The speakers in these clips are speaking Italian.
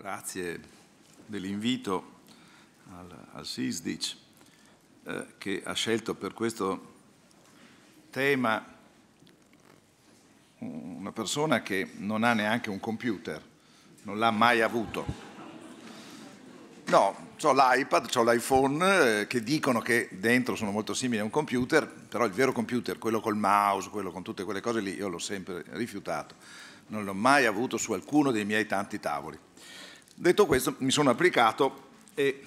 Grazie dell'invito al, al SISDIC eh, che ha scelto per questo tema una persona che non ha neanche un computer, non l'ha mai avuto. No, ho l'iPad, ho l'iPhone eh, che dicono che dentro sono molto simili a un computer, però il vero computer, quello col mouse, quello con tutte quelle cose lì, io l'ho sempre rifiutato. Non l'ho mai avuto su alcuno dei miei tanti tavoli. Detto questo, mi sono applicato e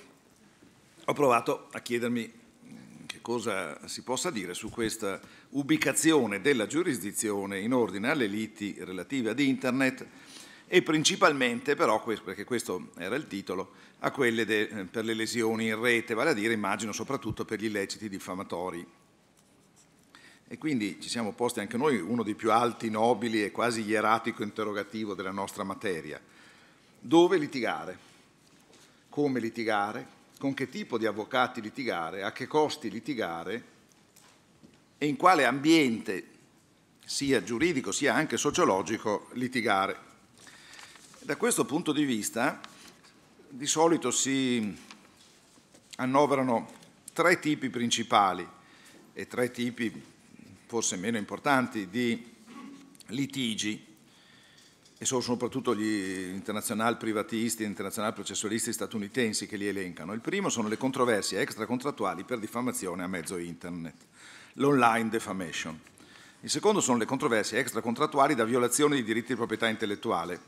ho provato a chiedermi mm, che cosa si possa dire su questa ubicazione della giurisdizione in ordine alle liti relative ad Internet e principalmente però, perché questo era il titolo, a quelle de, eh, per le lesioni in rete, vale a dire immagino soprattutto per gli illeciti diffamatori. E quindi ci siamo posti anche noi uno dei più alti, nobili e quasi ieratico interrogativo della nostra materia dove litigare, come litigare, con che tipo di avvocati litigare, a che costi litigare e in quale ambiente, sia giuridico sia anche sociologico, litigare. Da questo punto di vista di solito si annoverano tre tipi principali e tre tipi forse meno importanti di litigi e sono soprattutto gli internazionali privatisti e internazionali processualisti statunitensi che li elencano. Il primo sono le controversie extracontrattuali per diffamazione a mezzo internet, l'online defamation. Il secondo sono le controversie extracontrattuali da violazione di diritti di proprietà intellettuale,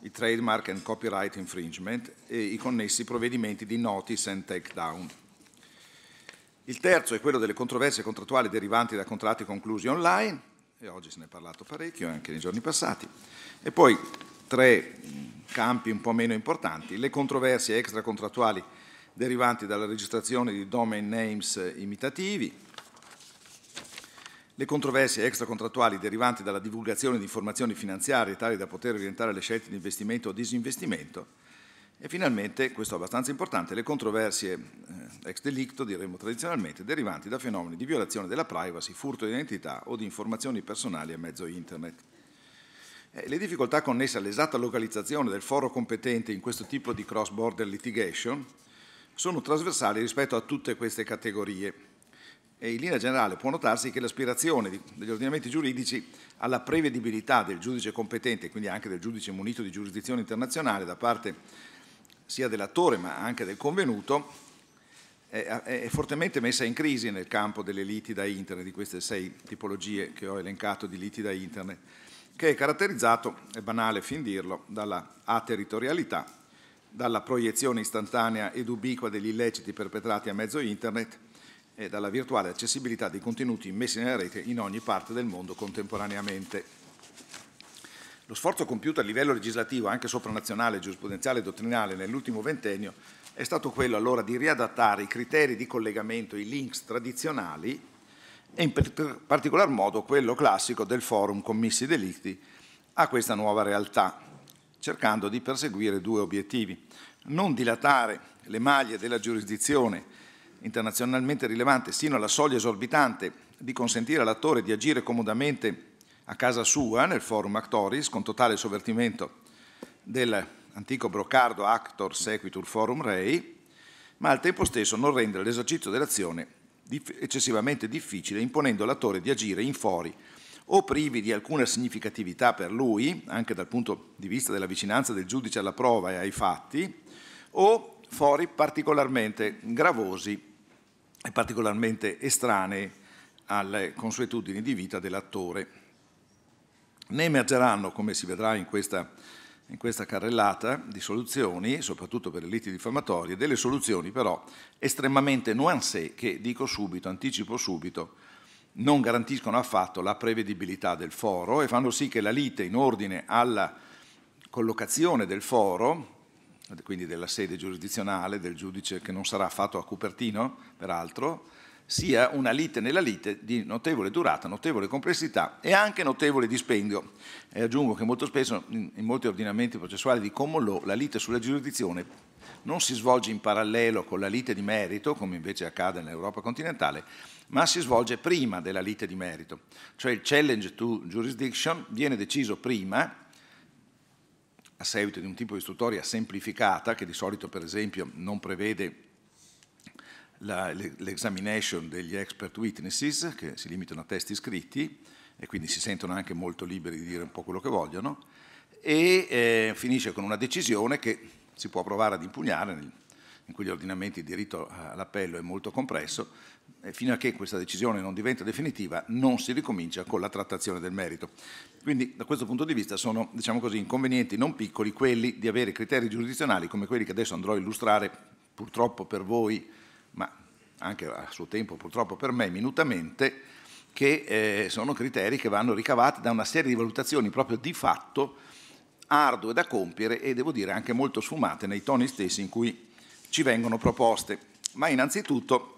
i trademark and copyright infringement e i connessi provvedimenti di notice and takedown. Il terzo è quello delle controversie contrattuali derivanti da contratti conclusi online e oggi se ne è parlato parecchio anche nei giorni passati. E poi tre mm, campi un po' meno importanti, le controversie extracontrattuali derivanti dalla registrazione di domain names imitativi, le controversie extracontrattuali derivanti dalla divulgazione di informazioni finanziarie tali da poter orientare le scelte di investimento o disinvestimento e finalmente, questo è abbastanza importante, le controversie eh, ex delicto, diremmo tradizionalmente, derivanti da fenomeni di violazione della privacy, furto di identità o di informazioni personali a mezzo internet. Eh, le difficoltà connesse all'esatta localizzazione del foro competente in questo tipo di cross-border litigation sono trasversali rispetto a tutte queste categorie e in linea generale può notarsi che l'aspirazione degli ordinamenti giuridici alla prevedibilità del giudice competente, quindi anche del giudice munito di giurisdizione internazionale da parte sia dell'attore ma anche del convenuto, è, fortemente messa in crisi nel campo delle liti da internet, di queste sei tipologie che ho elencato di liti da internet, che è caratterizzato, è banale fin dirlo, dalla aterritorialità, dalla proiezione istantanea ed ubiqua degli illeciti perpetrati a mezzo internet e dalla virtuale accessibilità dei contenuti messi nella rete in ogni parte del mondo contemporaneamente. Lo sforzo compiuto a livello legislativo, anche sopranazionale, giurisprudenziale e dottrinale nell'ultimo ventennio è stato quello allora di riadattare i criteri di collegamento, i links tradizionali e in particolar modo quello classico del forum commessi delitti a questa nuova realtà, cercando di perseguire due obiettivi. Non dilatare le maglie della giurisdizione internazionalmente rilevante sino alla soglia esorbitante di consentire all'attore di agire comodamente a casa sua nel forum Actoris con totale sovvertimento dell'antico brocardo Actor Sequitur Forum Rei, ma al tempo stesso non rendere l'esercizio dell'azione eccessivamente difficile, imponendo all'attore di agire in fori o privi di alcuna significatività per lui, anche dal punto di vista della vicinanza del giudice alla prova e ai fatti, o fori particolarmente gravosi e particolarmente estranei alle consuetudini di vita dell'attore. Ne emergeranno, come si vedrà in questa, in questa carrellata di soluzioni, soprattutto per le liti diffamatorie, delle soluzioni però estremamente nuancé che, dico subito, anticipo subito, non garantiscono affatto la prevedibilità del foro e fanno sì che la lite in ordine alla collocazione del foro, quindi della sede giurisdizionale, del giudice che non sarà affatto a Cupertino, peraltro, sia una lite nella lite di notevole durata, notevole complessità e anche notevole dispendio. E aggiungo che molto spesso in, in molti ordinamenti processuali di common law la lite sulla giurisdizione non si svolge in parallelo con la lite di merito, come invece accade nell'Europa continentale, ma si svolge prima della lite di merito. Cioè il challenge to jurisdiction viene deciso prima a seguito di un tipo di istruttoria semplificata che di solito per esempio non prevede l'examination degli expert witnesses, che si limitano a testi scritti e quindi si sentono anche molto liberi di dire un po' quello che vogliono, e eh, finisce con una decisione che si può provare ad impugnare, in cui gli ordinamenti il diritto all'appello è molto compresso, e fino a che questa decisione non diventa definitiva non si ricomincia con la trattazione del merito. Quindi da questo punto di vista sono diciamo così, inconvenienti non piccoli quelli di avere criteri giurisdizionali come quelli che adesso andrò a illustrare purtroppo per voi ma anche a suo tempo purtroppo per me minutamente, che eh, sono criteri che vanno ricavati da una serie di valutazioni proprio di fatto ardue da compiere e devo dire anche molto sfumate nei toni stessi in cui ci vengono proposte. Ma innanzitutto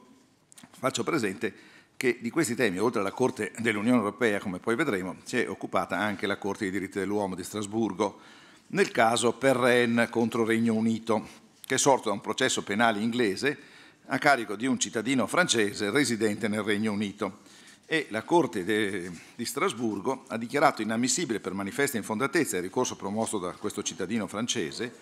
faccio presente che di questi temi, oltre alla Corte dell'Unione Europea, come poi vedremo, si è occupata anche la Corte dei diritti dell'uomo di Strasburgo, nel caso Perren contro Regno Unito, che è sorto da un processo penale inglese a carico di un cittadino francese residente nel Regno Unito e la Corte de, di Strasburgo ha dichiarato inammissibile per manifesta infondatezza il ricorso promosso da questo cittadino francese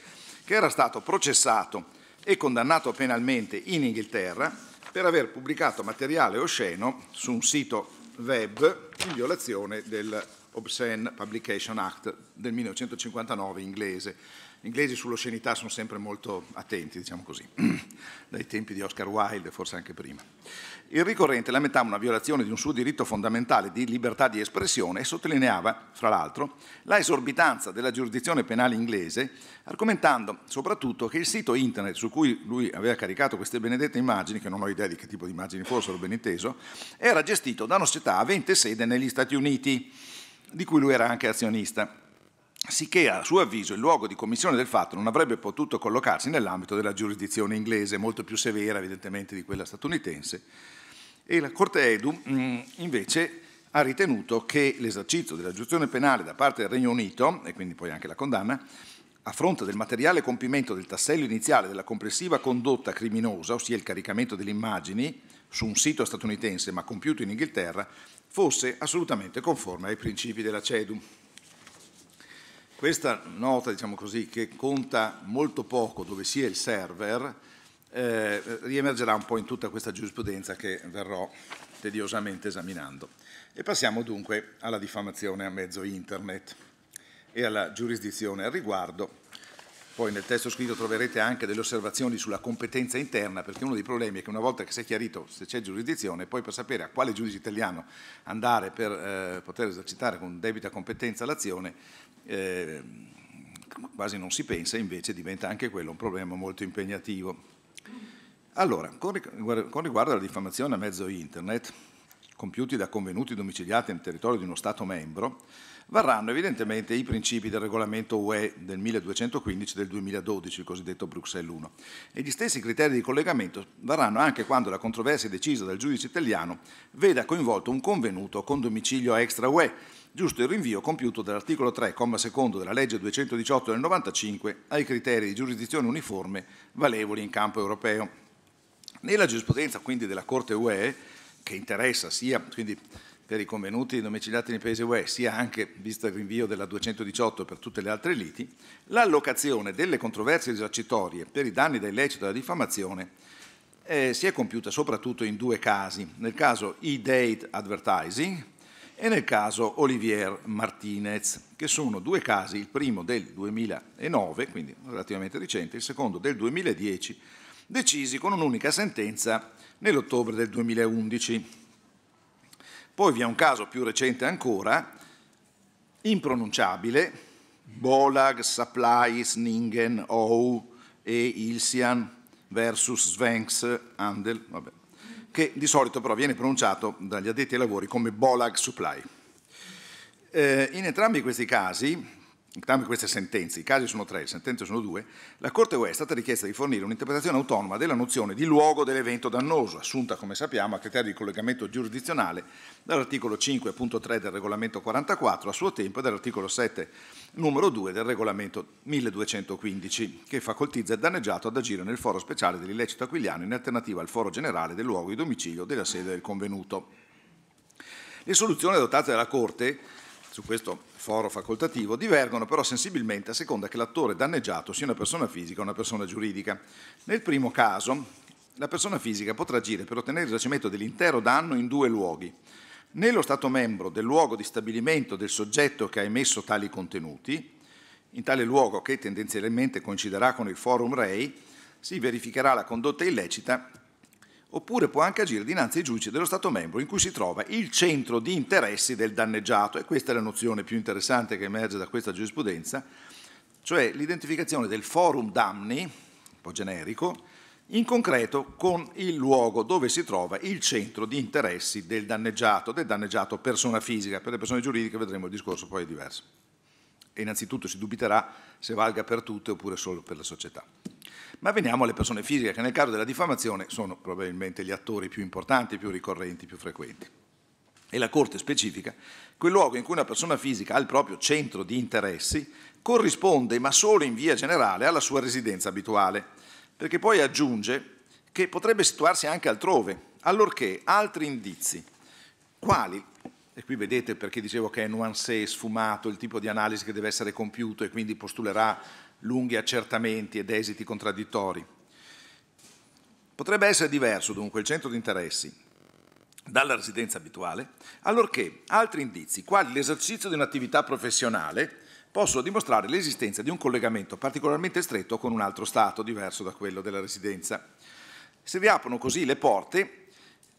che era stato processato e condannato penalmente in Inghilterra per aver pubblicato materiale osceno su un sito web in violazione dell'Obscene Publication Act del 1959 inglese. Gli inglesi sull'oscenità sono sempre molto attenti, diciamo così, dai tempi di Oscar Wilde, forse anche prima. Il ricorrente lamentava una violazione di un suo diritto fondamentale di libertà di espressione e sottolineava, fra l'altro, la esorbitanza della giurisdizione penale inglese, argomentando soprattutto che il sito internet su cui lui aveva caricato queste benedette immagini, che non ho idea di che tipo di immagini fossero, ben inteso, era gestito da una società avente sede negli Stati Uniti, di cui lui era anche azionista sicché a suo avviso il luogo di commissione del fatto non avrebbe potuto collocarsi nell'ambito della giurisdizione inglese, molto più severa evidentemente di quella statunitense, e la Corte Edu mm, invece ha ritenuto che l'esercizio della giurisdizione penale da parte del Regno Unito, e quindi poi anche la condanna, a fronte del materiale compimento del tassello iniziale della complessiva condotta criminosa, ossia il caricamento delle immagini su un sito statunitense ma compiuto in Inghilterra, fosse assolutamente conforme ai principi della CEDU. Questa nota, diciamo così, che conta molto poco dove sia il server, eh, riemergerà un po' in tutta questa giurisprudenza che verrò tediosamente esaminando. E passiamo dunque alla diffamazione a mezzo internet e alla giurisdizione al riguardo poi nel testo scritto troverete anche delle osservazioni sulla competenza interna, perché uno dei problemi è che una volta che si è chiarito se c'è giurisdizione, poi per sapere a quale giudice italiano andare per eh, poter esercitare con debita competenza l'azione, eh, quasi non si pensa, invece diventa anche quello un problema molto impegnativo. Allora, con riguardo alla diffamazione a mezzo internet, compiuti da convenuti domiciliati nel territorio di uno Stato membro, varranno evidentemente i principi del regolamento UE del 1215 del 2012, il cosiddetto Bruxelles 1. E gli stessi criteri di collegamento varranno anche quando la controversia decisa dal giudice italiano veda coinvolto un convenuto con domicilio extra UE, giusto il rinvio compiuto dall'articolo 3, comma secondo della legge 218 del 95 ai criteri di giurisdizione uniforme valevoli in campo europeo. Nella giurisprudenza quindi della Corte UE, che interessa sia quindi per i convenuti domiciliati nei paesi UE, sia anche, visto il rinvio della 218 per tutte le altre liti, l'allocazione delle controversie risarcitorie per i danni da illecito e da diffamazione eh, si è compiuta soprattutto in due casi, nel caso E-Date Advertising e nel caso Olivier Martinez, che sono due casi, il primo del 2009, quindi relativamente recente, il secondo del 2010, decisi con un'unica sentenza nell'ottobre del 2011. Poi vi è un caso più recente ancora, impronunciabile, Bolag, Supply, Sningen, OU e Ilsian versus Svenx, Andel, vabbè, che di solito però viene pronunciato dagli addetti ai lavori come Bolag Supply. Eh, in entrambi questi casi Entrambe queste sentenze, i casi sono tre, le sentenze sono due, la Corte UE è stata richiesta di fornire un'interpretazione autonoma della nozione di luogo dell'evento dannoso, assunta, come sappiamo, a criterio di collegamento giurisdizionale dall'articolo 5.3 del regolamento 44 a suo tempo e dall'articolo 7 numero 2 del regolamento 1215, che facoltizza il danneggiato ad agire nel foro speciale dell'illecito aquiliano in alternativa al foro generale del luogo di domicilio della sede del convenuto. Le soluzioni adottate dalla Corte su questo foro facoltativo divergono però sensibilmente a seconda che l'attore danneggiato sia una persona fisica o una persona giuridica. Nel primo caso, la persona fisica potrà agire per ottenere il risarcimento dell'intero danno in due luoghi, nello Stato membro del luogo di stabilimento del soggetto che ha emesso tali contenuti, in tale luogo che tendenzialmente coinciderà con il forum REI, si verificherà la condotta illecita oppure può anche agire dinanzi ai giudici dello Stato membro in cui si trova il centro di interessi del danneggiato, e questa è la nozione più interessante che emerge da questa giurisprudenza, cioè l'identificazione del forum damni, un po' generico, in concreto con il luogo dove si trova il centro di interessi del danneggiato, del danneggiato persona fisica, per le persone giuridiche vedremo il discorso poi è diverso. E innanzitutto si dubiterà se valga per tutte oppure solo per la società. Ma veniamo alle persone fisiche, che nel caso della diffamazione sono probabilmente gli attori più importanti, più ricorrenti, più frequenti. E la Corte specifica quel luogo in cui una persona fisica ha il proprio centro di interessi corrisponde, ma solo in via generale, alla sua residenza abituale, perché poi aggiunge che potrebbe situarsi anche altrove, allorché altri indizi, quali e qui vedete perché dicevo che è nuancé, sfumato, il tipo di analisi che deve essere compiuto e quindi postulerà lunghi accertamenti ed esiti contraddittori. Potrebbe essere diverso dunque il centro di interessi dalla residenza abituale, allorché altri indizi, quali l'esercizio di un'attività professionale, possono dimostrare l'esistenza di un collegamento particolarmente stretto con un altro Stato diverso da quello della residenza. Si riaprono così le porte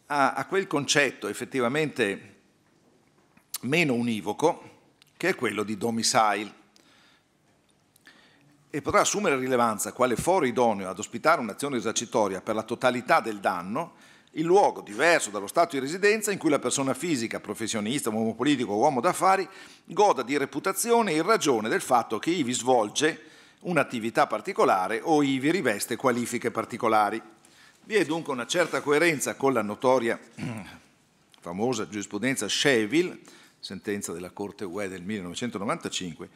a, a quel concetto effettivamente meno univoco che è quello di domicile e potrà assumere rilevanza quale foro idoneo ad ospitare un'azione esercitoria per la totalità del danno il luogo diverso dallo stato di residenza in cui la persona fisica, professionista, uomo politico o uomo d'affari goda di reputazione in ragione del fatto che ivi svolge un'attività particolare o ivi riveste qualifiche particolari. Vi è dunque una certa coerenza con la notoria famosa giurisprudenza Sheville, sentenza della Corte UE del 1995,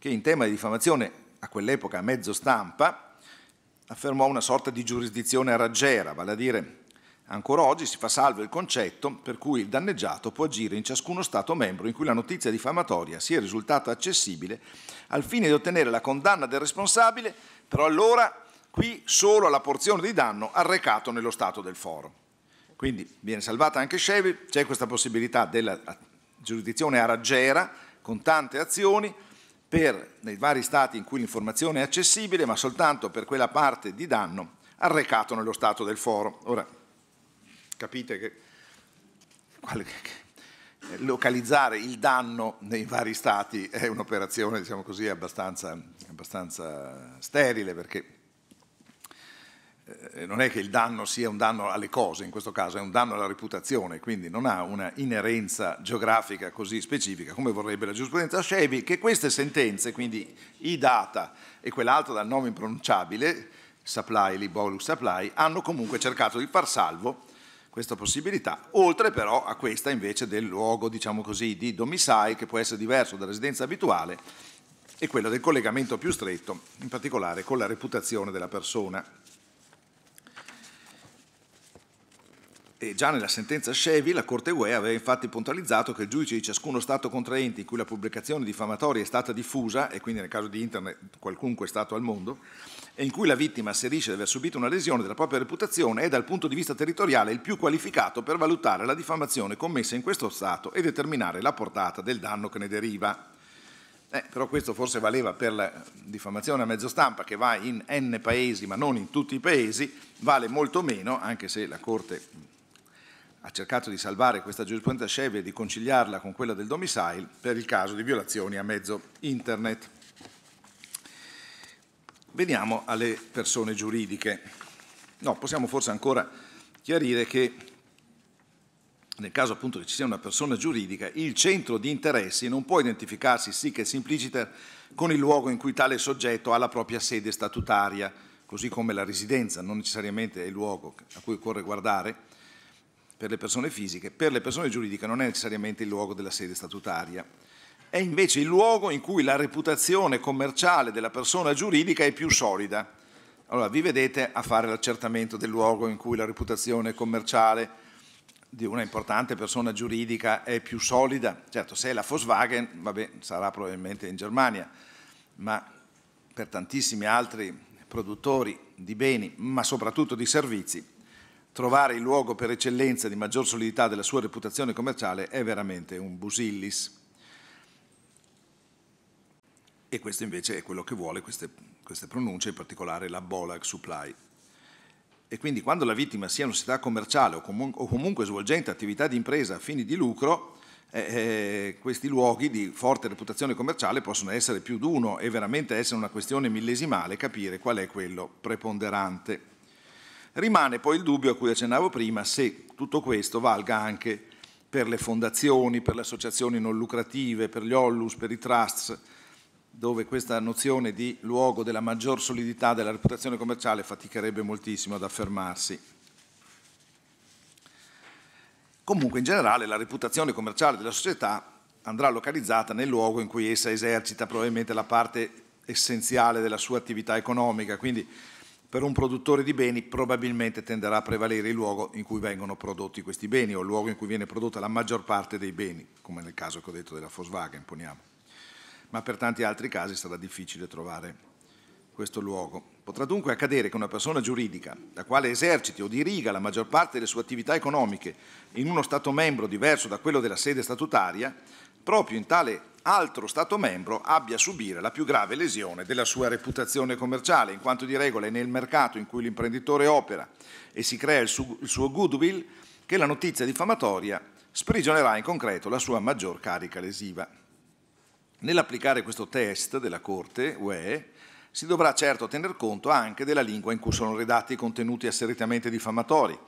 che in tema di diffamazione a quell'epoca mezzo stampa, affermò una sorta di giurisdizione raggiera, vale a dire ancora oggi si fa salvo il concetto per cui il danneggiato può agire in ciascuno Stato membro in cui la notizia diffamatoria sia risultata accessibile al fine di ottenere la condanna del responsabile, però allora qui solo alla porzione di danno arrecato nello Stato del foro. Quindi viene salvata anche Chevy, c'è questa possibilità della giurisdizione a raggiera con tante azioni, per, nei vari stati in cui l'informazione è accessibile, ma soltanto per quella parte di danno arrecato nello stato del foro. Ora, capite che, eh, localizzare il danno nei vari stati è un'operazione, diciamo così, abbastanza, abbastanza sterile, perché eh, non è che il danno sia un danno alle cose, in questo caso è un danno alla reputazione, quindi non ha una inerenza geografica così specifica come vorrebbe la giurisprudenza Scevi, che queste sentenze, quindi i data e quell'altro dal nome impronunciabile, Supply, Libolus Supply, hanno comunque cercato di far salvo questa possibilità, oltre però a questa invece del luogo, diciamo così, di domicile, che può essere diverso dalla residenza abituale, e quello del collegamento più stretto, in particolare con la reputazione della persona. E già nella sentenza Scevi la Corte UE aveva infatti puntualizzato che il giudice di ciascuno Stato contraente in cui la pubblicazione diffamatoria è stata diffusa, e quindi nel caso di Internet qualunque Stato al mondo, e in cui la vittima asserisce di aver subito una lesione della propria reputazione è dal punto di vista territoriale il più qualificato per valutare la diffamazione commessa in questo Stato e determinare la portata del danno che ne deriva. Eh, però questo forse valeva per la diffamazione a mezzo stampa che va in n paesi ma non in tutti i paesi, vale molto meno, anche se la Corte ha cercato di salvare questa giurisprudenza Sheve e di conciliarla con quella del domicile per il caso di violazioni a mezzo internet. Veniamo alle persone giuridiche. No, possiamo forse ancora chiarire che nel caso appunto che ci sia una persona giuridica, il centro di interessi non può identificarsi sic e simpliciter con il luogo in cui tale soggetto ha la propria sede statutaria, così come la residenza non necessariamente è il luogo a cui occorre guardare, per le persone fisiche, per le persone giuridiche non è necessariamente il luogo della sede statutaria, è invece il luogo in cui la reputazione commerciale della persona giuridica è più solida. Allora vi vedete a fare l'accertamento del luogo in cui la reputazione commerciale di una importante persona giuridica è più solida. Certo, se è la Volkswagen, vabbè, sarà probabilmente in Germania, ma per tantissimi altri produttori di beni, ma soprattutto di servizi, trovare il luogo per eccellenza di maggior solidità della sua reputazione commerciale è veramente un busillis. E questo invece è quello che vuole queste, queste pronunce, in particolare la Bolag Supply. E quindi quando la vittima sia un'entità commerciale o, comun o, comunque svolgente attività di impresa a fini di lucro, eh, eh questi luoghi di forte reputazione commerciale possono essere più di uno e veramente essere una questione millesimale capire qual è quello preponderante. Rimane poi il dubbio a cui accennavo prima se tutto questo valga anche per le fondazioni, per le associazioni non lucrative, per gli ollus, per i trusts, dove questa nozione di luogo della maggior solidità della reputazione commerciale faticherebbe moltissimo ad affermarsi. Comunque in generale la reputazione commerciale della società andrà localizzata nel luogo in cui essa esercita probabilmente la parte essenziale della sua attività economica, quindi per un produttore di beni probabilmente tenderà a prevalere il luogo in cui vengono prodotti questi beni o il luogo in cui viene prodotta la maggior parte dei beni, come nel caso che ho detto della Volkswagen, poniamo. Ma per tanti altri casi sarà difficile trovare questo luogo. Potrà dunque accadere che una persona giuridica, la quale eserciti o diriga la maggior parte delle sue attività economiche in uno Stato membro diverso da quello della sede statutaria, proprio in tale altro Stato membro abbia a subire la più grave lesione della sua reputazione commerciale, in quanto di regola è nel mercato in cui l'imprenditore opera e si crea il suo, il suo goodwill che la notizia diffamatoria sprigionerà in concreto la sua maggior carica lesiva. Nell'applicare questo test della Corte UE si dovrà certo tener conto anche della lingua in cui sono redatti i contenuti asseritamente diffamatori,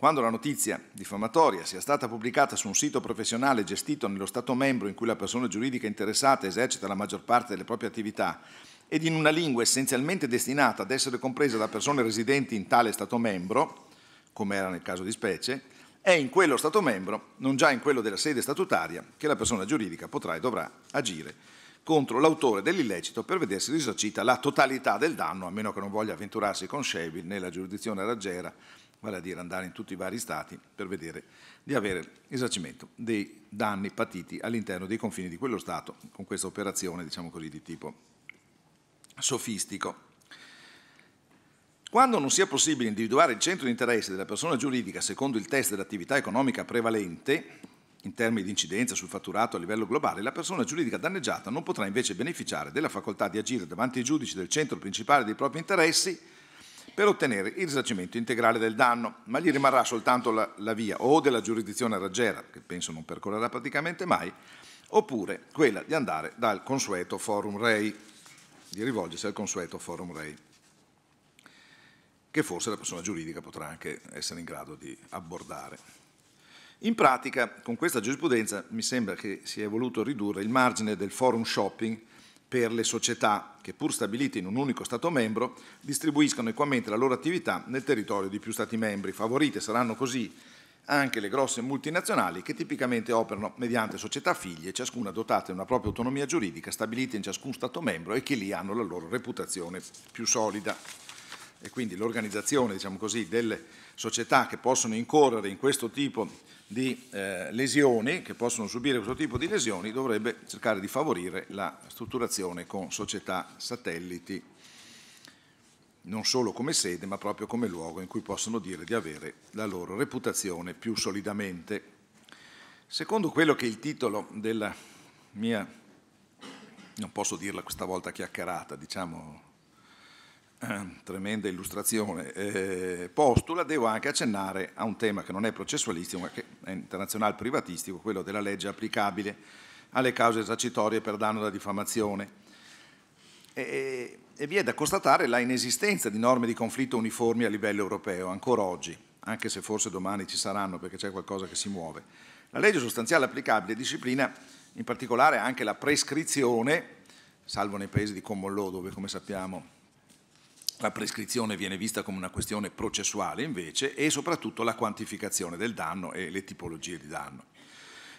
quando la notizia diffamatoria sia stata pubblicata su un sito professionale gestito nello Stato membro in cui la persona giuridica interessata esercita la maggior parte delle proprie attività ed in una lingua essenzialmente destinata ad essere compresa da persone residenti in tale Stato membro, come era nel caso di specie, è in quello Stato membro, non già in quello della sede statutaria, che la persona giuridica potrà e dovrà agire contro l'autore dell'illecito per vedersi risarcita la totalità del danno, a meno che non voglia avventurarsi con Scevil nella giurisdizione raggiera vale a dire andare in tutti i vari stati per vedere di avere esercimento dei danni patiti all'interno dei confini di quello Stato con questa operazione diciamo così, di tipo sofistico. Quando non sia possibile individuare il centro di interesse della persona giuridica secondo il test dell'attività economica prevalente, in termini di incidenza sul fatturato a livello globale, la persona giuridica danneggiata non potrà invece beneficiare della facoltà di agire davanti ai giudici del centro principale dei propri interessi per ottenere il risarcimento integrale del danno, ma gli rimarrà soltanto la, la via o della giurisdizione raggiera, che penso non percorrerà praticamente mai, oppure quella di andare dal consueto forum rei, di rivolgersi al consueto forum rei, che forse la persona giuridica potrà anche essere in grado di abbordare. In pratica, con questa giurisprudenza mi sembra che si è voluto ridurre il margine del forum shopping per le società che, pur stabilite in un unico Stato membro, distribuiscano equamente la loro attività nel territorio di più Stati membri. Favorite saranno così anche le grosse multinazionali che tipicamente operano mediante società figlie, ciascuna dotata di una propria autonomia giuridica stabilita in ciascun Stato membro e che lì hanno la loro reputazione più solida e quindi l'organizzazione diciamo così, delle società che possono incorrere in questo tipo di eh, lesioni, che possono subire questo tipo di lesioni, dovrebbe cercare di favorire la strutturazione con società satelliti, non solo come sede, ma proprio come luogo in cui possono dire di avere la loro reputazione più solidamente. Secondo quello che è il titolo della mia, non posso dirla questa volta chiacchierata, diciamo tremenda illustrazione eh, postula, devo anche accennare a un tema che non è processualistico ma che è internazionale privatistico, quello della legge applicabile alle cause esercitorie per danno da diffamazione. E, e vi è da constatare la inesistenza di norme di conflitto uniformi a livello europeo ancora oggi, anche se forse domani ci saranno perché c'è qualcosa che si muove. La legge sostanziale applicabile disciplina in particolare anche la prescrizione, salvo nei paesi di common law dove come sappiamo la prescrizione viene vista come una questione processuale invece e soprattutto la quantificazione del danno e le tipologie di danno.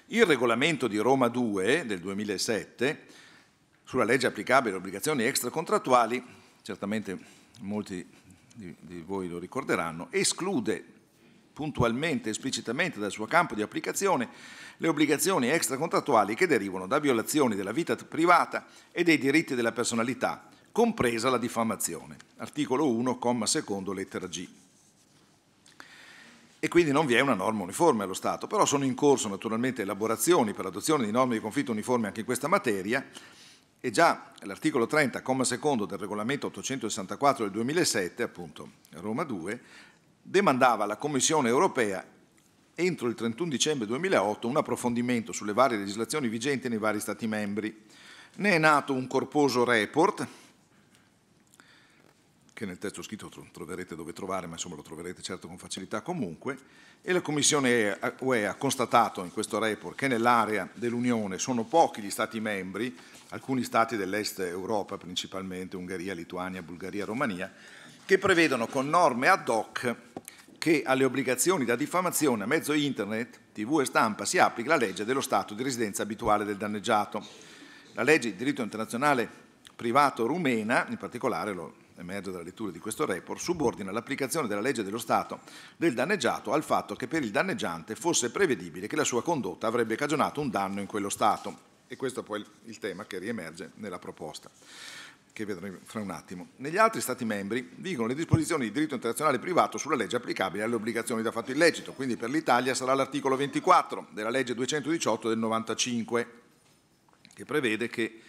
Il regolamento di Roma 2 del 2007 sulla legge applicabile alle obbligazioni extracontrattuali, certamente molti di, voi lo ricorderanno, esclude puntualmente, esplicitamente dal suo campo di applicazione le obbligazioni extracontrattuali che derivano da violazioni della vita privata e dei diritti della personalità compresa la diffamazione. Articolo 1, comma secondo, lettera G. E quindi non vi è una norma uniforme allo Stato, però sono in corso naturalmente elaborazioni per l'adozione di norme di conflitto uniforme anche in questa materia e già l'articolo 30, comma secondo del regolamento 864 del 2007, appunto Roma 2, demandava alla Commissione europea entro il 31 dicembre 2008 un approfondimento sulle varie legislazioni vigenti nei vari Stati membri. Ne è nato un corposo report che nel testo scritto troverete dove trovare, ma insomma lo troverete certo con facilità comunque, e la Commissione UE ha constatato in questo report che nell'area dell'Unione sono pochi gli Stati membri, alcuni Stati dell'Est Europa, principalmente Ungheria, Lituania, Bulgaria, Romania, che prevedono con norme ad hoc che alle obbligazioni da diffamazione a mezzo internet, tv e stampa si applica la legge dello Stato di residenza abituale del danneggiato. La legge di diritto internazionale privato rumena, in particolare lo, emerge dalla lettura di questo report, subordina l'applicazione della legge dello Stato del danneggiato al fatto che per il danneggiante fosse prevedibile che la sua condotta avrebbe cagionato un danno in quello Stato. E questo è poi il tema che riemerge nella proposta che vedremo fra un attimo. Negli altri Stati membri vigono le disposizioni di diritto internazionale privato sulla legge applicabile alle obbligazioni da fatto illecito, quindi per l'Italia sarà l'articolo 24 della legge 218 del 95, che prevede che,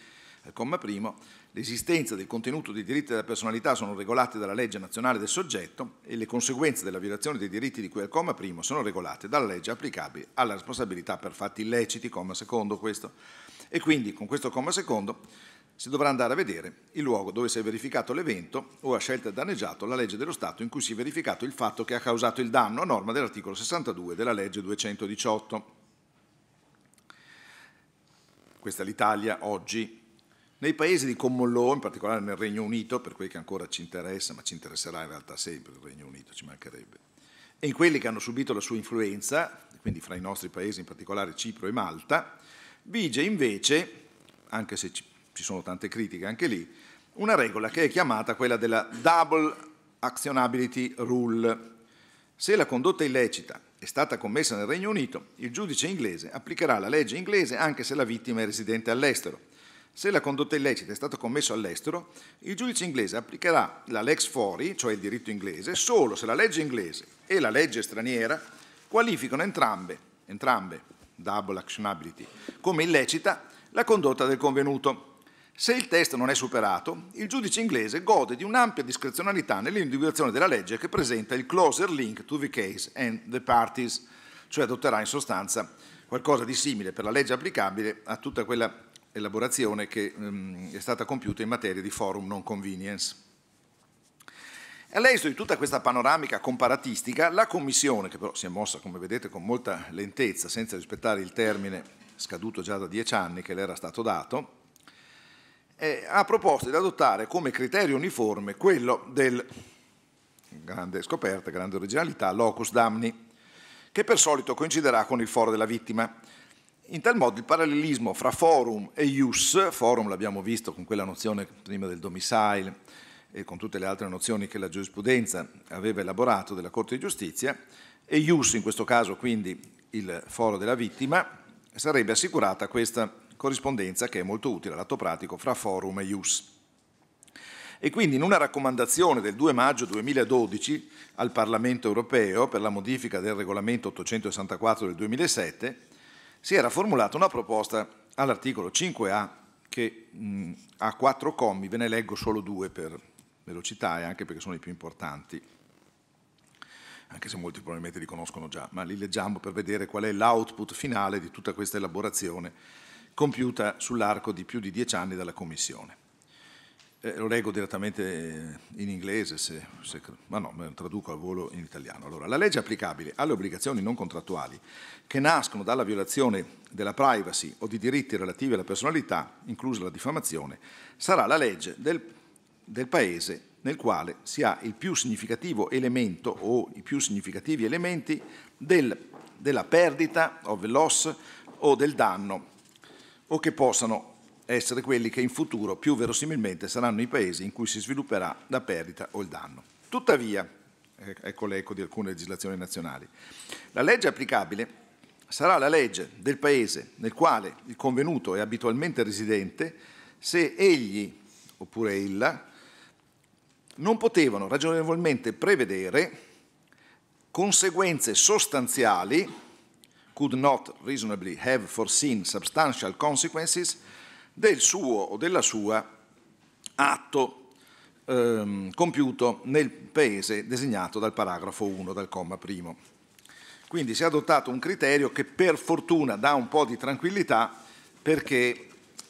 eh, comma primo, L'esistenza del contenuto dei diritti della personalità sono regolati dalla legge nazionale del soggetto e le conseguenze della violazione dei diritti di cui al comma primo sono regolate dalla legge applicabile alla responsabilità per fatti illeciti, comma secondo questo. E quindi con questo comma secondo si dovrà andare a vedere il luogo dove si è verificato l'evento o a scelta danneggiato la legge dello Stato in cui si è verificato il fatto che ha causato il danno a norma dell'articolo 62 della legge 218. Questa è l'Italia oggi nei paesi di common law, in particolare nel Regno Unito, per quei che ancora ci interessa, ma ci interesserà in realtà sempre il Regno Unito, ci mancherebbe, e in quelli che hanno subito la sua influenza, quindi fra i nostri paesi, in particolare Cipro e Malta, vige invece, anche se ci sono tante critiche anche lì, una regola che è chiamata quella della Double Actionability Rule. Se la condotta illecita è stata commessa nel Regno Unito, il giudice inglese applicherà la legge inglese anche se la vittima è residente all'estero se la condotta illecita è stata commessa all'estero, il giudice inglese applicherà la lex fori, cioè il diritto inglese, solo se la legge inglese e la legge straniera qualificano entrambe, entrambe double actionability, come illecita la condotta del convenuto. Se il test non è superato, il giudice inglese gode di un'ampia discrezionalità nell'individuazione della legge che presenta il closer link to the case and the parties, cioè adotterà in sostanza qualcosa di simile per la legge applicabile a tutta quella elaborazione che um, è stata compiuta in materia di forum non convenience. All'esito di tutta questa panoramica comparatistica, la Commissione, che però si è mossa, come vedete, con molta lentezza, senza rispettare il termine scaduto già da dieci anni che le era stato dato, eh, ha proposto di adottare come criterio uniforme quello del, grande scoperta, grande originalità, locus damni, che per solito coinciderà con il foro della vittima, in tal modo il parallelismo fra forum e ius, forum l'abbiamo visto con quella nozione prima del domicile e con tutte le altre nozioni che la giurisprudenza aveva elaborato della Corte di Giustizia, e ius in questo caso quindi il foro della vittima, sarebbe assicurata questa corrispondenza che è molto utile all'atto pratico fra forum e ius. E quindi in una raccomandazione del 2 maggio 2012 al Parlamento europeo per la modifica del regolamento 864 del 2007, si era formulata una proposta all'articolo 5A che mh, ha quattro commi, ve ne leggo solo due per velocità e anche perché sono i più importanti, anche se molti probabilmente li conoscono già, ma li leggiamo per vedere qual è l'output finale di tutta questa elaborazione compiuta sull'arco di più di dieci anni dalla Commissione. Eh, lo leggo direttamente in inglese, se, se, ma no, traduco al volo in italiano. Allora, la legge applicabile alle obbligazioni non contrattuali che nascono dalla violazione della privacy o di diritti relativi alla personalità, inclusa la diffamazione, sarà la legge del, del Paese nel quale si ha il più significativo elemento o i più significativi elementi del, della perdita, of the loss, o del danno, o che possano essere quelli che in futuro più verosimilmente saranno i paesi in cui si svilupperà la perdita o il danno. Tuttavia, eh, ecco l'eco di alcune legislazioni nazionali, la legge applicabile sarà la legge del paese nel quale il convenuto è abitualmente residente se egli oppure ella non potevano ragionevolmente prevedere conseguenze sostanziali could not reasonably have foreseen substantial consequences del suo o della sua atto ehm, compiuto nel paese designato dal paragrafo 1 dal comma primo. Quindi si è adottato un criterio che per fortuna dà un po' di tranquillità perché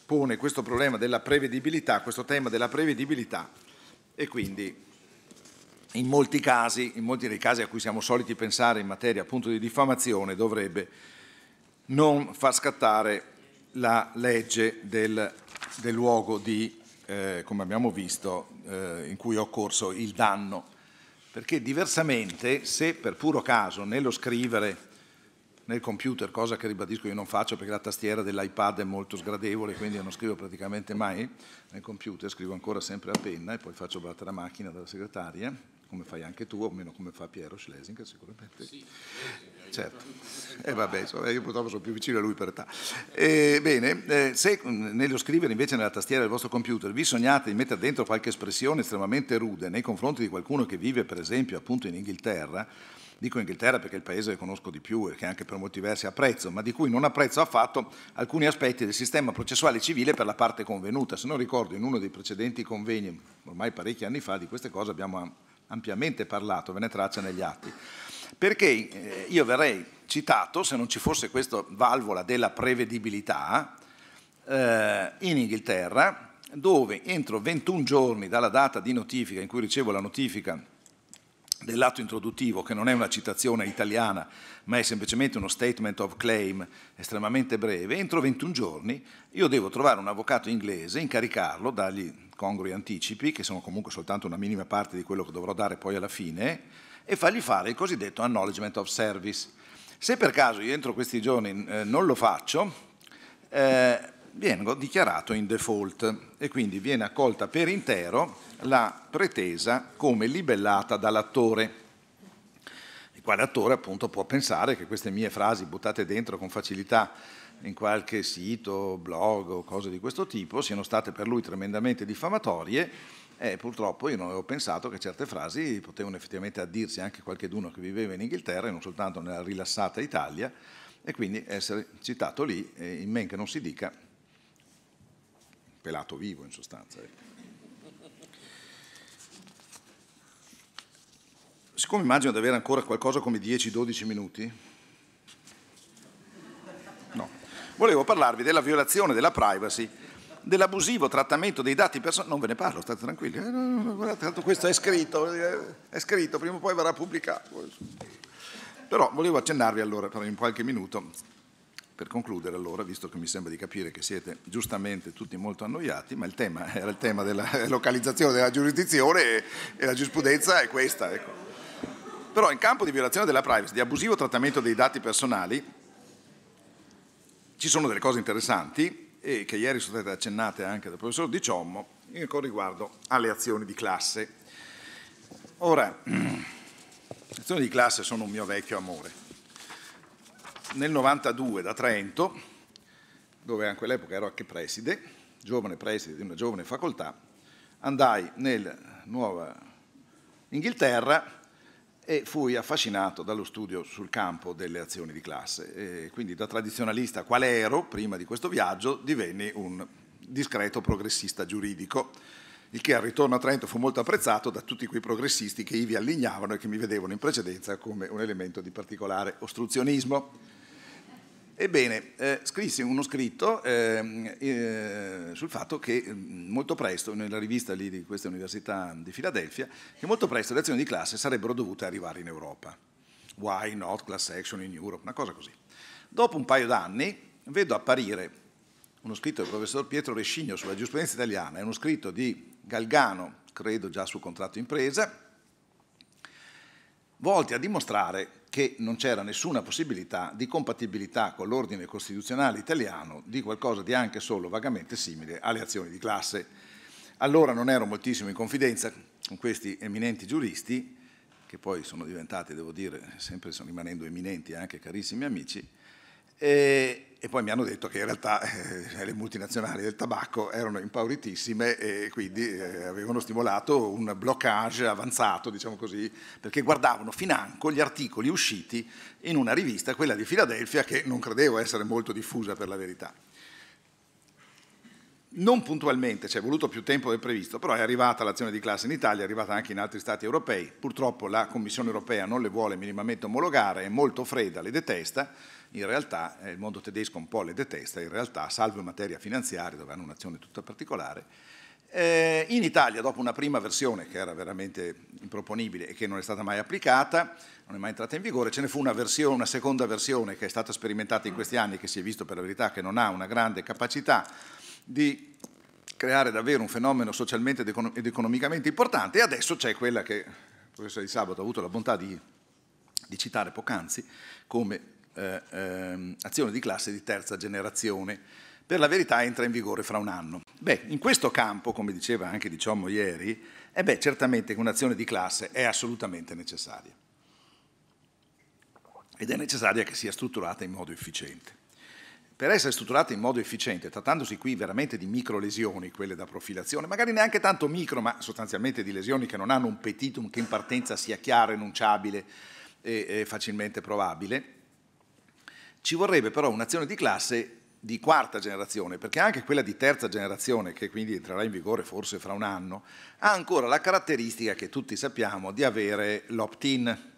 pone questo problema della prevedibilità, questo tema della prevedibilità e quindi in molti casi, in molti dei casi a cui siamo soliti pensare in materia appunto di diffamazione, dovrebbe non far scattare la legge del, del luogo di, eh, come abbiamo visto, eh, in cui è occorso il danno. Perché diversamente, se per puro caso nello scrivere nel computer, cosa che ribadisco io non faccio perché la tastiera dell'iPad è molto sgradevole, quindi non scrivo praticamente mai nel computer, scrivo ancora sempre a penna e poi faccio battere la macchina dalla segretaria, come fai anche tu, o meno come fa Piero Schlesinger sicuramente. Sì, certo. E eh, vabbè, insomma, io purtroppo sono più vicino a lui per età. Eh, bene, eh, se nello scrivere invece nella tastiera del vostro computer vi sognate di mettere dentro qualche espressione estremamente rude nei confronti di qualcuno che vive per esempio appunto in Inghilterra, dico Inghilterra perché è il paese che conosco di più e che anche per molti versi apprezzo, ma di cui non apprezzo affatto alcuni aspetti del sistema processuale civile per la parte convenuta. Se non ricordo, in uno dei precedenti convegni, ormai parecchi anni fa, di queste cose abbiamo ampiamente parlato, ve ne traccia negli atti. Perché eh, io verrei citato, se non ci fosse questa valvola della prevedibilità, eh, in Inghilterra, dove entro 21 giorni dalla data di notifica in cui ricevo la notifica dell'atto introduttivo, che non è una citazione italiana, ma è semplicemente uno statement of claim estremamente breve, entro 21 giorni io devo trovare un avvocato inglese, incaricarlo, dargli congrui anticipi, che sono comunque soltanto una minima parte di quello che dovrò dare poi alla fine, e fargli fare il cosiddetto acknowledgement of service. Se per caso io entro questi giorni eh, non lo faccio, eh, vengo dichiarato in default e quindi viene accolta per intero la pretesa come libellata dall'attore, il quale attore appunto può pensare che queste mie frasi buttate dentro con facilità in qualche sito, blog o cose di questo tipo siano state per lui tremendamente diffamatorie e purtroppo io non avevo pensato che certe frasi potevano effettivamente addirsi anche qualcheduno che viveva in Inghilterra e non soltanto nella rilassata Italia e quindi essere citato lì, in men che non si dica, pelato vivo in sostanza. Ecco. Siccome immagino di avere ancora qualcosa come 10-12 minuti, no, volevo parlarvi della violazione della privacy dell'abusivo trattamento dei dati personali. Non ve ne parlo, state tranquilli. Eh, guardate, tanto questo è scritto, eh, è scritto, prima o poi verrà pubblicato. Però volevo accennarvi allora, in qualche minuto, per concludere allora, visto che mi sembra di capire che siete giustamente tutti molto annoiati, ma il tema era il tema della localizzazione della giurisdizione e la giurisprudenza è questa. Ecco. Però in campo di violazione della privacy, di abusivo trattamento dei dati personali, ci sono delle cose interessanti e che ieri sono state accennate anche dal professor Di Ciommo con riguardo alle azioni di classe. Ora, le azioni di classe sono un mio vecchio amore nel 92 da Trento, dove anche all'epoca ero anche preside, giovane preside di una giovane facoltà, andai nel Nuova Inghilterra e fui affascinato dallo studio sul campo delle azioni di classe. E quindi da tradizionalista qual ero prima di questo viaggio divenni un discreto progressista giuridico, il che al ritorno a Trento fu molto apprezzato da tutti quei progressisti che ivi allignavano e che mi vedevano in precedenza come un elemento di particolare ostruzionismo. Ebbene, eh, scrissi uno scritto eh, eh, sul fatto che mm, molto presto, nella rivista di questa università di Filadelfia, che molto presto le azioni di classe sarebbero dovute arrivare in Europa. Why not class action in Europe? Una cosa così. Dopo un paio d'anni vedo apparire uno scritto del professor Pietro Rescigno sulla giurisprudenza italiana è uno scritto di Galgano, credo già sul contratto impresa, volti a dimostrare che non c'era nessuna possibilità di compatibilità con l'ordine costituzionale italiano di qualcosa di anche solo vagamente simile alle azioni di classe. Allora non ero moltissimo in confidenza con questi eminenti giuristi, che poi sono diventati, devo dire, sempre rimanendo eminenti anche carissimi amici, e e poi mi hanno detto che in realtà eh, le multinazionali del tabacco erano impauritissime e quindi eh, avevano stimolato un bloccage avanzato, diciamo così, perché guardavano financo gli articoli usciti in una rivista, quella di Filadelfia, che non credevo essere molto diffusa per la verità. Non puntualmente, ci è voluto più tempo del previsto, però è arrivata l'azione di classe in Italia, è arrivata anche in altri stati europei. Purtroppo la Commissione europea non le vuole minimamente omologare, è molto fredda, le detesta in realtà eh, il mondo tedesco un po' le detesta, in realtà, salvo in materia finanziaria, dove hanno un'azione tutta particolare, eh, in Italia, dopo una prima versione che era veramente improponibile e che non è stata mai applicata, non è mai entrata in vigore, ce ne fu una, versione, una seconda versione che è stata sperimentata in questi anni, che si è visto per la verità che non ha una grande capacità di creare davvero un fenomeno socialmente ed economicamente importante e adesso c'è quella che il professore Di Sabato ha avuto la bontà di, di citare poc'anzi come eh, eh, azione di classe di terza generazione. Per la verità entra in vigore fra un anno. Beh, in questo campo, come diceva anche Diciamo ieri, eh beh, certamente un'azione di classe è assolutamente necessaria. Ed è necessaria che sia strutturata in modo efficiente. Per essere strutturata in modo efficiente, trattandosi qui veramente di micro lesioni, quelle da profilazione, magari neanche tanto micro, ma sostanzialmente di lesioni che non hanno un petitum che in partenza sia chiaro, enunciabile e facilmente probabile, ci vorrebbe però un'azione di classe di quarta generazione, perché anche quella di terza generazione, che quindi entrerà in vigore forse fra un anno, ha ancora la caratteristica che tutti sappiamo di avere l'opt-in.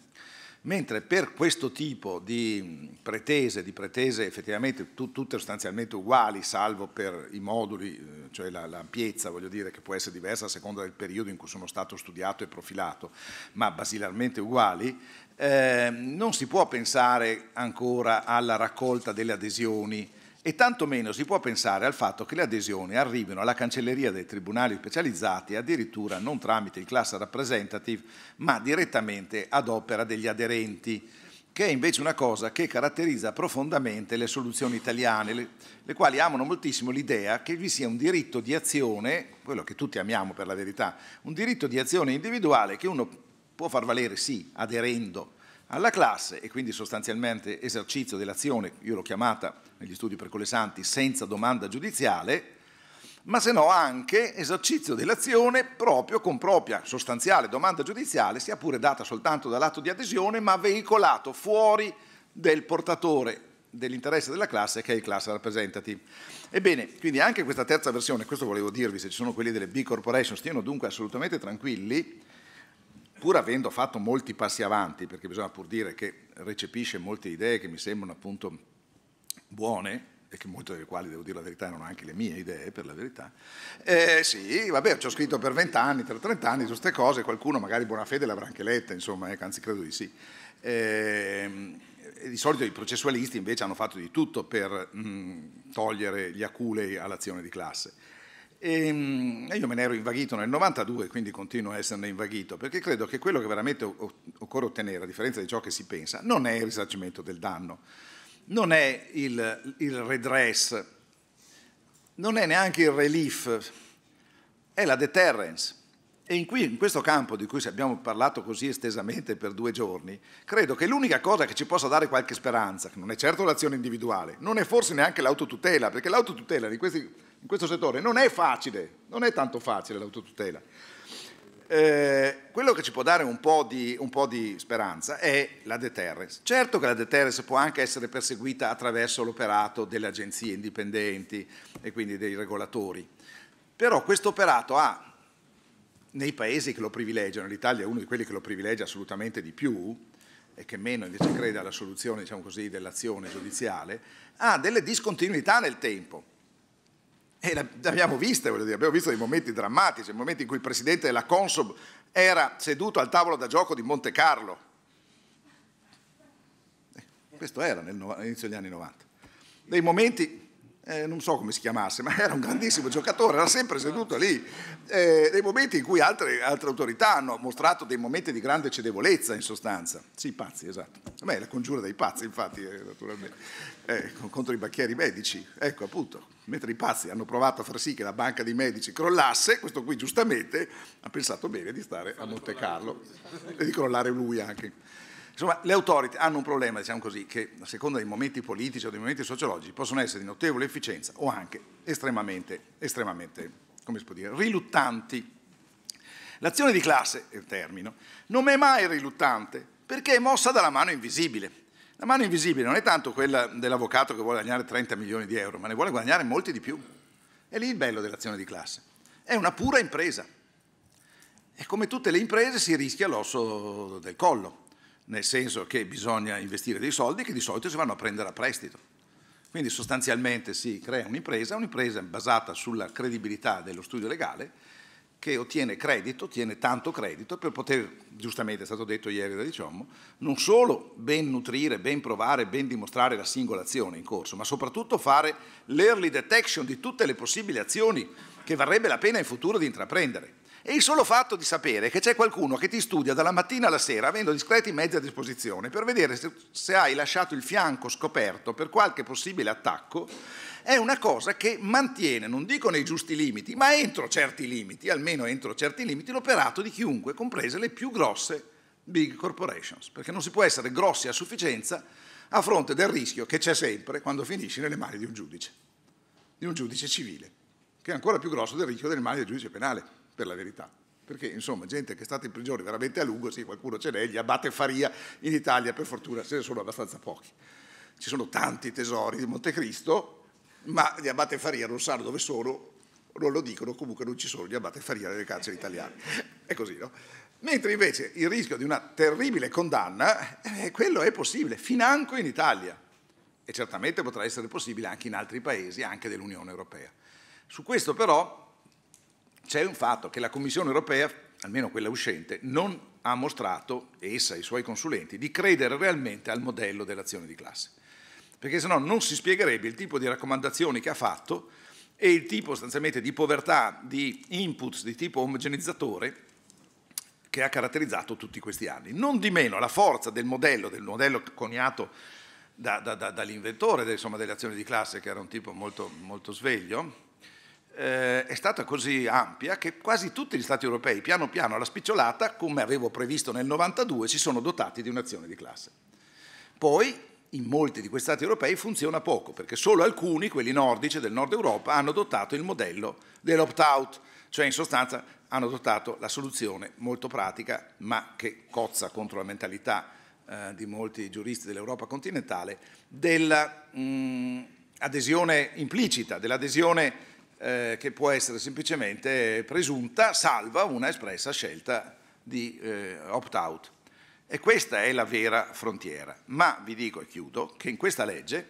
Mentre per questo tipo di pretese, di pretese effettivamente tut tutte sostanzialmente uguali, salvo per i moduli, eh, cioè l'ampiezza, voglio dire, che può essere diversa a seconda del periodo in cui sono stato studiato e profilato, ma basilarmente uguali, eh, non si può pensare ancora alla raccolta delle adesioni e tantomeno si può pensare al fatto che le adesioni arrivino alla cancelleria dei tribunali specializzati addirittura non tramite il class representative ma direttamente ad opera degli aderenti che è invece una cosa che caratterizza profondamente le soluzioni italiane, le, le, quali amano moltissimo l'idea che vi sia un diritto di azione, quello che tutti amiamo per la verità, un diritto di azione individuale che uno può far valere sì aderendo alla classe e quindi sostanzialmente esercizio dell'azione, io l'ho chiamata negli studi per Colesanti, senza domanda giudiziale, ma se no anche esercizio dell'azione proprio con propria sostanziale domanda giudiziale, sia pure data soltanto dall'atto di adesione, ma veicolato fuori del portatore dell'interesse della classe che è il class representative. Ebbene, quindi anche questa terza versione, questo volevo dirvi, se ci sono quelli delle B corporation, stiano dunque assolutamente tranquilli, pur avendo fatto molti passi avanti, perché bisogna pur dire che recepisce molte idee che mi sembrano appunto buone, e che molte delle quali, devo dire la verità, erano anche le mie idee, per la verità. Eh, sì, vabbè, ci ho scritto per vent'anni, per trent'anni, su queste cose, qualcuno magari buona fede l'avrà anche letta, insomma, eh, anzi credo di sì. Eh, di solito i processualisti invece hanno fatto di tutto per mh, togliere gli aculei all'azione di classe. Ehm, e io me ne ero invaghito nel 92, quindi continuo a esserne invaghito, perché credo che quello che veramente occorre ottenere, a differenza di ciò che si pensa, non è il risarcimento del danno, non è il, il redress, non è neanche il relief, è la deterrence. E in, qui, in, questo campo di cui abbiamo parlato così estesamente per due giorni, credo che l'unica cosa che ci possa dare qualche speranza, che non è certo l'azione individuale, non è forse neanche l'autotutela, perché l'autotutela in, questi, in questo settore non è facile, non è tanto facile l'autotutela. Eh, quello che ci può dare un po, di, un po' di speranza è la deterrence. Certo che la deterrence può anche essere perseguita attraverso l'operato delle agenzie indipendenti e quindi dei regolatori, però questo operato ha nei paesi che lo privilegiano, l'Italia è uno di quelli che lo privilegia assolutamente di più e che meno invece crede alla soluzione diciamo così, dell'azione giudiziale, ha delle discontinuità nel tempo. E le abbiamo viste, voglio dire, abbiamo visto dei momenti drammatici, dei momenti in cui il presidente della Consob era seduto al tavolo da gioco di Monte Carlo. Eh, questo era all'inizio degli anni 90. Dei momenti eh, non so come si chiamasse, ma era un grandissimo giocatore, era sempre seduto lì, eh, nei momenti in cui altre, altre, autorità hanno mostrato dei momenti di grande cedevolezza in sostanza. Sì, pazzi, esatto. A me è la congiura dei pazzi, infatti, eh, naturalmente, eh, contro i banchieri medici. Ecco, appunto, mentre i pazzi hanno provato a far sì che la banca dei medici crollasse, questo qui giustamente ha pensato bene di stare a Monte Carlo e di crollare lui anche. Insomma, le autorità hanno un problema, diciamo così, che a seconda dei momenti politici o dei momenti sociologici possono essere di notevole efficienza o anche estremamente, estremamente come si può dire, riluttanti. L'azione di classe, il eh, termino, non è mai riluttante perché è mossa dalla mano invisibile. La mano invisibile non è tanto quella dell'avvocato che vuole guadagnare 30 milioni di euro, ma ne vuole guadagnare molti di più. È lì il bello dell'azione di classe. È una pura impresa. E come tutte le imprese si rischia l'osso del collo nel senso che bisogna investire dei soldi che di solito si vanno a prendere a prestito. Quindi sostanzialmente si crea un'impresa, un'impresa basata sulla credibilità dello studio legale che ottiene credito, ottiene tanto credito per poter, giustamente è stato detto ieri da Diciommo, non solo ben nutrire, ben provare, ben dimostrare la singola azione in corso, ma soprattutto fare l'early detection di tutte le possibili azioni che varrebbe la pena in futuro di intraprendere. E il solo fatto di sapere che c'è qualcuno che ti studia dalla mattina alla sera, avendo discreti mezzi a disposizione, per vedere se, se hai lasciato il fianco scoperto per qualche possibile attacco, è una cosa che mantiene, non dico nei giusti limiti, ma entro certi limiti, almeno entro certi limiti, l'operato di chiunque, comprese le più grosse big corporations, perché non si può essere grossi a sufficienza a fronte del rischio che c'è sempre quando finisci nelle mani di un giudice, di un giudice civile, che è ancora più grosso del rischio delle mani del giudice penale per la verità. Perché insomma gente che è stata in prigione veramente a lungo, sì qualcuno ce n'è, gli abate faria in Italia per fortuna ce ne sono abbastanza pochi. Ci sono tanti tesori di Montecristo, ma gli abate faria non sanno dove sono, non lo dicono, comunque non ci sono gli abate faria nelle carceri italiane. È così, no? Mentre invece il rischio di una terribile condanna, eh, quello è possibile, financo in Italia. E certamente potrà essere possibile anche in altri paesi, anche dell'Unione Europea. Su questo però c'è un fatto che la Commissione europea, almeno quella uscente, non ha mostrato, essa e i suoi consulenti, di credere realmente al modello dell'azione di classe. Perché se no non si spiegherebbe il tipo di raccomandazioni che ha fatto e il tipo sostanzialmente di povertà di inputs di tipo omogenizzatore che ha caratterizzato tutti questi anni. Non di meno la forza del modello, del modello coniato da, da, da, dall'inventore dell'azione di classe, che era un tipo molto, molto sveglio, eh, è stata così ampia che quasi tutti gli Stati europei, piano piano alla spicciolata, come avevo previsto nel 92, si sono dotati di un'azione di classe. Poi, in molti di questi Stati europei funziona poco, perché solo alcuni, quelli nordici del nord Europa, hanno adottato il modello dell'opt-out, cioè in sostanza hanno adottato la soluzione molto pratica, ma che cozza contro la mentalità eh, di molti giuristi dell'Europa continentale, dell'adesione mm, implicita, dell'adesione eh, che può essere semplicemente presunta salva una espressa scelta di eh, opt-out. E questa è la vera frontiera. Ma vi dico e chiudo che in questa legge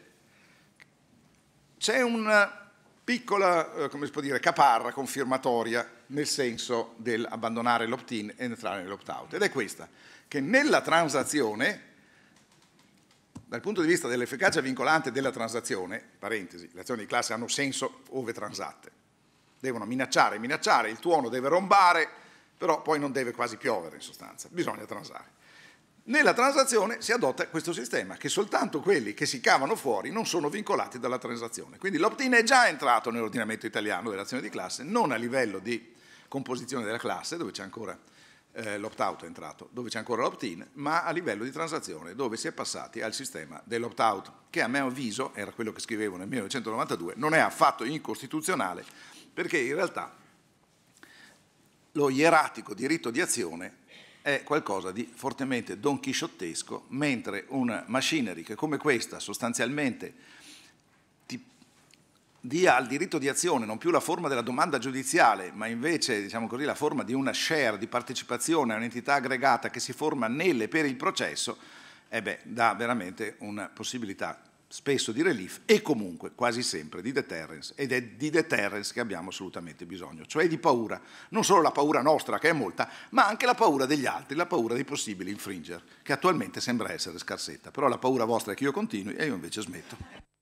c'è una piccola, eh, come si può dire, caparra confermatoria nel senso dell'abbandonare l'opt-in e entrare nell'opt-out. Ed è questa, che nella transazione dal punto di vista dell'efficacia vincolante della transazione, parentesi, le azioni di classe hanno senso ove transatte. Devono minacciare, minacciare, il tuono deve rombare, però poi non deve quasi piovere in sostanza, bisogna transare. Nella transazione si adotta questo sistema, che soltanto quelli che si cavano fuori non sono vincolati dalla transazione. Quindi l'opt-in è già entrato nell'ordinamento italiano delle azioni di classe, non a livello di composizione della classe, dove c'è ancora eh, l'opt-out è entrato, dove c'è ancora l'opt-in, ma a livello di transazione dove si è passati al sistema dell'opt-out, che a mio avviso, era quello che scrivevo nel 1992, non è affatto incostituzionale, perché in realtà lo ieratico diritto di azione è qualcosa di fortemente donchisciottesco, mentre una machinery che come questa sostanzialmente dia al diritto di azione non più la forma della domanda giudiziale, ma invece diciamo così, la forma di una share di partecipazione a un'entità aggregata che si forma nelle per il processo, eh beh, dà veramente una possibilità spesso di relief e comunque quasi sempre di deterrence ed è di deterrence che abbiamo assolutamente bisogno, cioè di paura, non solo la paura nostra che è molta, ma anche la paura degli altri, la paura dei possibili infringer, che attualmente sembra essere scarsetta, però la paura vostra è che io continui e io invece smetto.